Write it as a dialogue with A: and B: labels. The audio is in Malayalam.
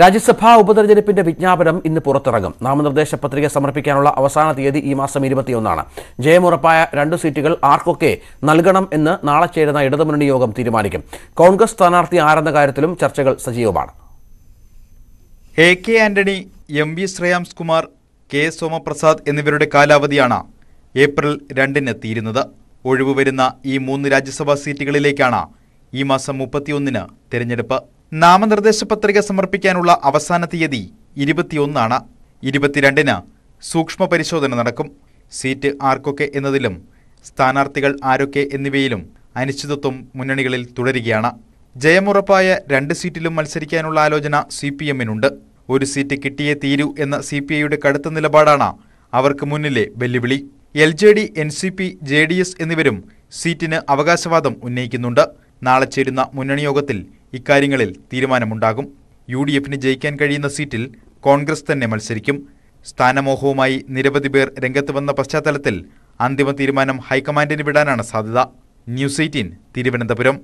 A: രാജ്യസഭാ ഉപതെരഞ്ഞെടുപ്പിന്റെ വിജ്ഞാപനം ഇന്ന് പുറത്തിറങ്ങും നാമനിർദ്ദേശ പത്രിക സമർപ്പിക്കാനുള്ള അവസാന തീയതി ഈ മാസം ഇരുപത്തിയൊന്നാണ് ജയമുറപ്പായ രണ്ട് സീറ്റുകൾ ആർക്കൊക്കെ നൽകണം എന്ന് നാളെ ചേരുന്ന ഇടതുമുന്നണി യോഗം തീരുമാനിക്കും കോൺഗ്രസ് സ്ഥാനാർത്ഥി ആരെന്ന കാര്യത്തിലും ചർച്ചകൾ സജീവമാണ്
B: A K Antony M V Shreyams Kumar K Somaprasad എന്നിവരുടെ കാലാവധിയാണ് ഏപ്രിൽ രണ്ടിന് തീരുന്നത് ഒഴിവ് വരുന്ന ഈ മൂന്ന് രാജ്യസഭാ സീറ്റുകളിലേക്കാണ് ഈ മാസം മുപ്പത്തിയൊന്നിന് തിരഞ്ഞെടുപ്പ് നാമനിർദ്ദേശ പത്രിക സമർപ്പിക്കാനുള്ള അവസാന തീയതി ഇരുപത്തിയൊന്നാണ് ഇരുപത്തിരണ്ടിന് സൂക്ഷ്മ പരിശോധന നടക്കും സീറ്റ് ആർക്കൊക്കെ എന്നതിലും സ്ഥാനാർത്ഥികൾ ആരൊക്കെ എന്നിവയിലും അനിശ്ചിതത്വം മുന്നണികളിൽ തുടരുകയാണ് ജയമുറപ്പായ രണ്ട് സീറ്റിലും മത്സരിക്കാനുള്ള ആലോചന സി പി എമ്മിനുണ്ട് ഒരു സീറ്റ് കിട്ടിയേ തീരൂ എന്ന സി പി ഐയുടെ കടുത്ത നിലപാടാണ് അവർക്ക് മുന്നിലെ വെല്ലുവിളി L J D N C P J D S എന്നിവരും സീറ്റിന് അവകാശവാദം ഉന്നയിക്കുന്നുണ്ട് നാളെ ചേരുന്ന മുന്നണി യോഗത്തിൽ ഇക്കാര്യങ്ങളിൽ തീരുമാനമുണ്ടാകും യു ഡി എഫിന് ജയിക്കാൻ കഴിയുന്ന സീറ്റിൽ കോൺഗ്രസ് തന്നെ മത്സരിക്കും സ്ഥാനമോഹവുമായി നിരവധി പേർ രംഗത്ത് വന്ന പശ്ചാത്തലത്തിൽ അന്തിമ തീരുമാനം ഹൈക്കമാൻഡിന് വിടാനാണ് സാധ്യത ന്യൂസ് എയ്റ്റീൻ തിരുവനന്തപുരം